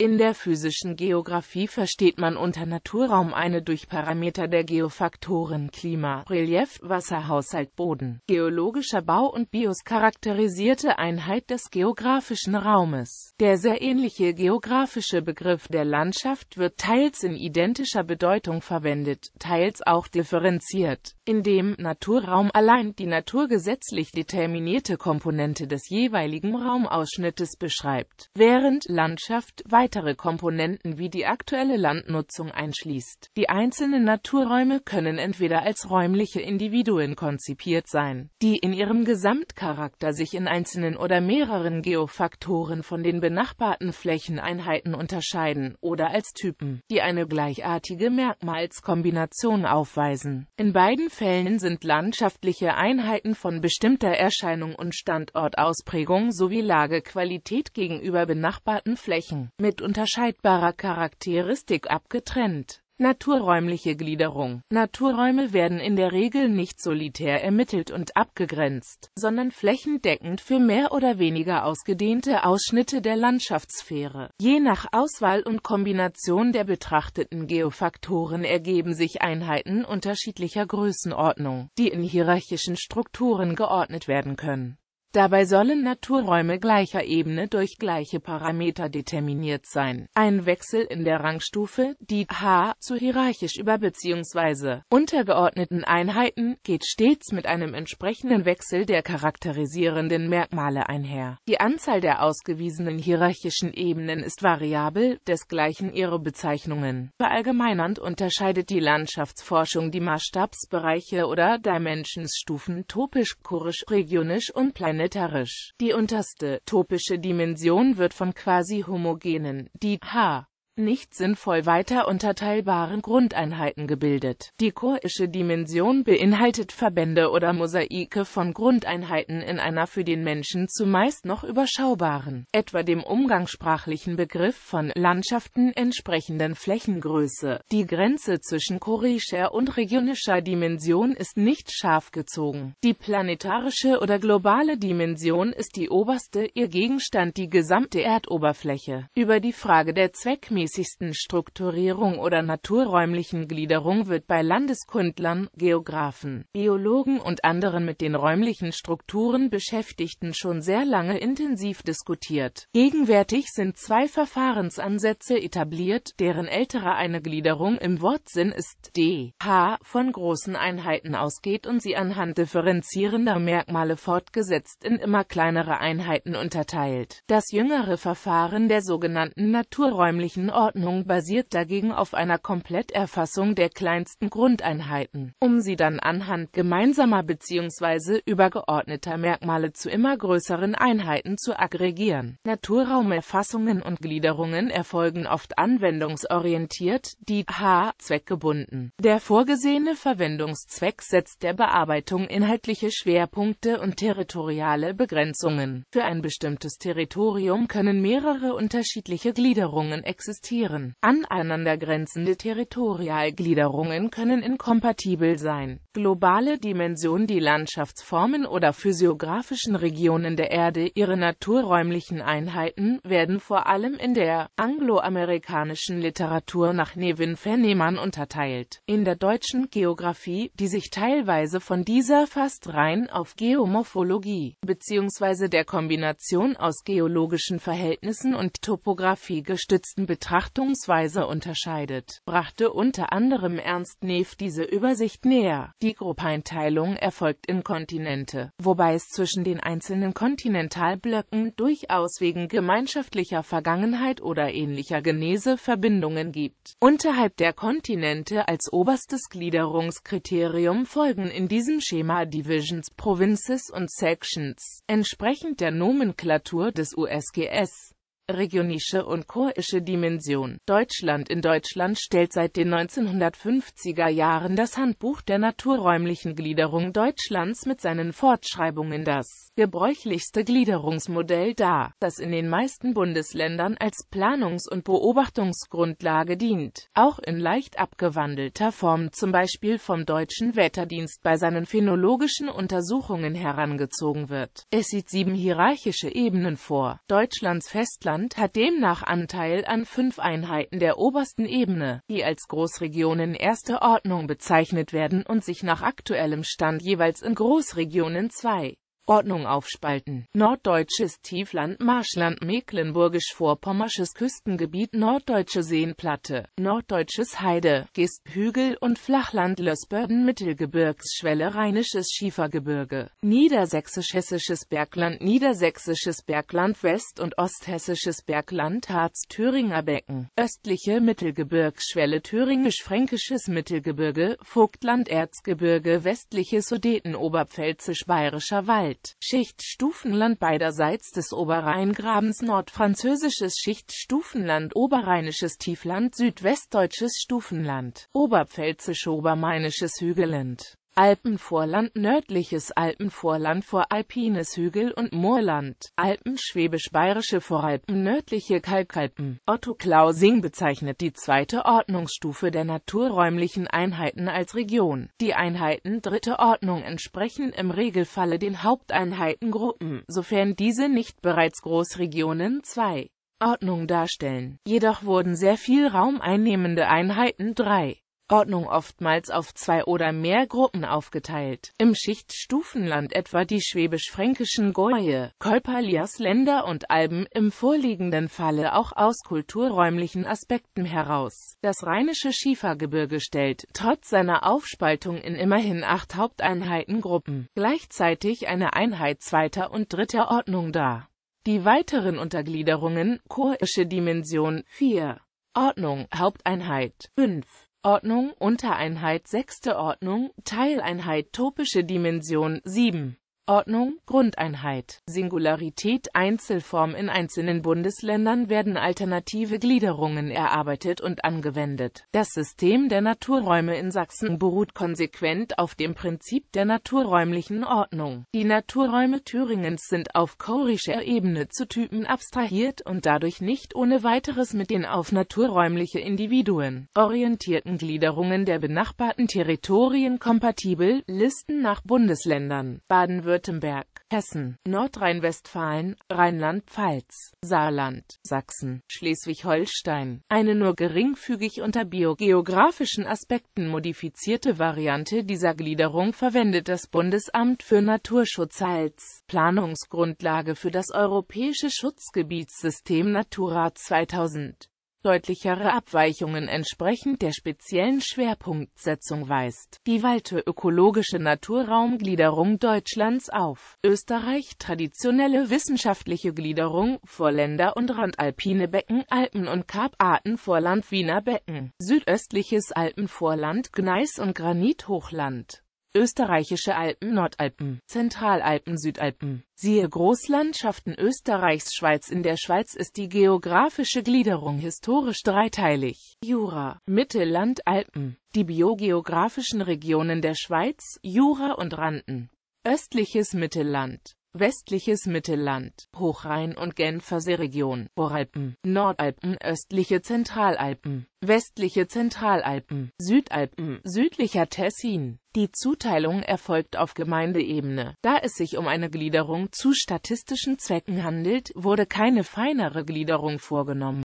In der physischen Geographie versteht man unter Naturraum eine durch Parameter der Geofaktoren Klima, Relief, Wasserhaushalt, Boden, geologischer Bau und Bios charakterisierte Einheit des geografischen Raumes. Der sehr ähnliche geografische Begriff der Landschaft wird teils in identischer Bedeutung verwendet, teils auch differenziert, indem Naturraum allein die naturgesetzlich determinierte Komponente des jeweiligen Raumausschnittes beschreibt, während Landschaft weit weitere Komponenten wie die aktuelle Landnutzung einschließt. Die einzelnen Naturräume können entweder als räumliche Individuen konzipiert sein, die in ihrem Gesamtcharakter sich in einzelnen oder mehreren Geofaktoren von den benachbarten Flächeneinheiten unterscheiden, oder als Typen, die eine gleichartige Merkmalskombination aufweisen. In beiden Fällen sind landschaftliche Einheiten von bestimmter Erscheinung und Standortausprägung sowie Lagequalität gegenüber benachbarten Flächen mit unterscheidbarer Charakteristik abgetrennt. Naturräumliche Gliederung Naturräume werden in der Regel nicht solitär ermittelt und abgegrenzt, sondern flächendeckend für mehr oder weniger ausgedehnte Ausschnitte der Landschaftssphäre. Je nach Auswahl und Kombination der betrachteten Geofaktoren ergeben sich Einheiten unterschiedlicher Größenordnung, die in hierarchischen Strukturen geordnet werden können Dabei sollen Naturräume gleicher Ebene durch gleiche Parameter determiniert sein. Ein Wechsel in der Rangstufe, die h zu hierarchisch über bzw. untergeordneten Einheiten, geht stets mit einem entsprechenden Wechsel der charakterisierenden Merkmale einher. Die Anzahl der ausgewiesenen hierarchischen Ebenen ist variabel, desgleichen ihre Bezeichnungen. Verallgemeinernd unterscheidet die Landschaftsforschung die Maßstabsbereiche oder Dimensionsstufen topisch, kurisch, regionisch und planetarisch planetarisch. Die unterste topische Dimension wird von quasi-homogenen, die H nicht sinnvoll weiter unterteilbaren Grundeinheiten gebildet. Die chorische Dimension beinhaltet Verbände oder Mosaike von Grundeinheiten in einer für den Menschen zumeist noch überschaubaren, etwa dem umgangssprachlichen Begriff von Landschaften entsprechenden Flächengröße. Die Grenze zwischen chorischer und regionischer Dimension ist nicht scharf gezogen. Die planetarische oder globale Dimension ist die oberste, ihr Gegenstand die gesamte Erdoberfläche. Über die Frage der Zweckmäßigkeit schließlichsten Strukturierung oder naturräumlichen Gliederung wird bei Landeskundlern, Geografen, Biologen und anderen mit den räumlichen Strukturen Beschäftigten schon sehr lange intensiv diskutiert. Gegenwärtig sind zwei Verfahrensansätze etabliert, deren älterer eine Gliederung im Wortsinn ist, d. h. von großen Einheiten ausgeht und sie anhand differenzierender Merkmale fortgesetzt in immer kleinere Einheiten unterteilt. Das jüngere Verfahren der sogenannten naturräumlichen Verordnung basiert dagegen auf einer Kompletterfassung der kleinsten Grundeinheiten, um sie dann anhand gemeinsamer bzw. übergeordneter Merkmale zu immer größeren Einheiten zu aggregieren. Naturraumerfassungen und Gliederungen erfolgen oft anwendungsorientiert, die h. zweckgebunden. Der vorgesehene Verwendungszweck setzt der Bearbeitung inhaltliche Schwerpunkte und territoriale Begrenzungen. Für ein bestimmtes Territorium können mehrere unterschiedliche Gliederungen existieren existieren. Aneinandergrenzende Territorialgliederungen können inkompatibel sein. Globale Dimension Die Landschaftsformen oder physiografischen Regionen der Erde, ihre naturräumlichen Einheiten, werden vor allem in der angloamerikanischen Literatur nach Nevin Fennemann unterteilt. In der deutschen Geografie, die sich teilweise von dieser fast rein auf Geomorphologie bzw. der Kombination aus geologischen Verhältnissen und Topographie gestützten Betrachtung Betrachtungsweise unterscheidet, brachte unter anderem Ernst Neff diese Übersicht näher. Die Gruppeinteilung erfolgt in Kontinente, wobei es zwischen den einzelnen Kontinentalblöcken durchaus wegen gemeinschaftlicher Vergangenheit oder ähnlicher Genese Verbindungen gibt. Unterhalb der Kontinente als oberstes Gliederungskriterium folgen in diesem Schema Divisions, Provinces und Sections, entsprechend der Nomenklatur des USGS regionische und choische Dimension. Deutschland in Deutschland stellt seit den 1950er Jahren das Handbuch der naturräumlichen Gliederung Deutschlands mit seinen Fortschreibungen das gebräuchlichste Gliederungsmodell dar, das in den meisten Bundesländern als Planungs- und Beobachtungsgrundlage dient, auch in leicht abgewandelter Form zum Beispiel vom Deutschen Wetterdienst bei seinen phänologischen Untersuchungen herangezogen wird. Es sieht sieben hierarchische Ebenen vor. Deutschlands Festland Deutschland hat demnach Anteil an fünf Einheiten der obersten Ebene, die als Großregionen erster Ordnung bezeichnet werden und sich nach aktuellem Stand jeweils in Großregionen 2 Ordnung aufspalten. Norddeutsches Tiefland Marschland Mecklenburgisch-Vorpommersches Küstengebiet Norddeutsche Seenplatte Norddeutsches Heide, Geest, Hügel und Flachland Lössbörden Mittelgebirgsschwelle Rheinisches Schiefergebirge Niedersächsisches Bergland Niedersächsisches Bergland West- und Osthessisches Bergland Harz Thüringer Becken Östliche Mittelgebirgsschwelle Thüringisch-Fränkisches Mittelgebirge Vogtland Erzgebirge Westliches Sudeten Oberpfälzisch-Bayerischer Wald mit Schichtstufenland beiderseits des Oberrheingrabens nordfranzösisches Schichtstufenland oberrheinisches Tiefland südwestdeutsches Stufenland oberpfälzisch-obermainisches Hügelland Alpenvorland Nördliches Alpenvorland vor Alpines Hügel- und Moorland Alpenschwäbisch-Bayerische Voralpen Nördliche Kalkalpen Otto Klausing bezeichnet die zweite Ordnungsstufe der naturräumlichen Einheiten als Region. Die Einheiten dritte Ordnung entsprechen im Regelfalle den Haupteinheitengruppen, sofern diese nicht bereits Großregionen 2. Ordnung darstellen. Jedoch wurden sehr viel raumeinnehmende Einheiten 3. Ordnung oftmals auf zwei oder mehr Gruppen aufgeteilt. Im Schichtstufenland etwa die schwäbisch-fränkischen Gäue, Kolpalias Länder und Alben, im vorliegenden Falle auch aus kulturräumlichen Aspekten heraus. Das rheinische Schiefergebirge stellt, trotz seiner Aufspaltung in immerhin acht Haupteinheitengruppen, gleichzeitig eine Einheit zweiter und dritter Ordnung dar. Die weiteren Untergliederungen, Kurische Dimension, 4, Ordnung, Haupteinheit, 5, Ordnung Untereinheit sechste Ordnung Teileinheit topische Dimension sieben. Ordnung, Grundeinheit, Singularität, Einzelform In einzelnen Bundesländern werden alternative Gliederungen erarbeitet und angewendet. Das System der Naturräume in Sachsen beruht konsequent auf dem Prinzip der naturräumlichen Ordnung. Die Naturräume Thüringens sind auf chorischer Ebene zu Typen abstrahiert und dadurch nicht ohne weiteres mit den auf naturräumliche Individuen orientierten Gliederungen der benachbarten Territorien kompatibel, Listen nach Bundesländern. Baden-Württemberg Baden-Württemberg, Hessen, Nordrhein-Westfalen, Rheinland-Pfalz, Saarland, Sachsen, Schleswig-Holstein. Eine nur geringfügig unter biogeografischen Aspekten modifizierte Variante dieser Gliederung verwendet das Bundesamt für Naturschutz als Planungsgrundlage für das europäische Schutzgebietssystem Natura 2000 deutlichere Abweichungen entsprechend der speziellen Schwerpunktsetzung weist die Walte ökologische Naturraumgliederung Deutschlands auf, Österreich traditionelle wissenschaftliche Gliederung Vorländer und Randalpine Becken, Alpen- und Karparten Vorland Wiener Becken, südöstliches Alpenvorland, Gneis- und Granithochland Österreichische Alpen, Nordalpen, Zentralalpen, Südalpen. Siehe Großlandschaften Österreichs Schweiz In der Schweiz ist die geografische Gliederung historisch dreiteilig. Jura, Mittelland, Alpen. Die biogeografischen Regionen der Schweiz, Jura und Randen. Östliches Mittelland Westliches Mittelland, Hochrhein und Genfersee Region, Voralpen, Nordalpen, östliche Zentralalpen, westliche Zentralalpen, Südalpen, südlicher Tessin. Die Zuteilung erfolgt auf Gemeindeebene. Da es sich um eine Gliederung zu statistischen Zwecken handelt, wurde keine feinere Gliederung vorgenommen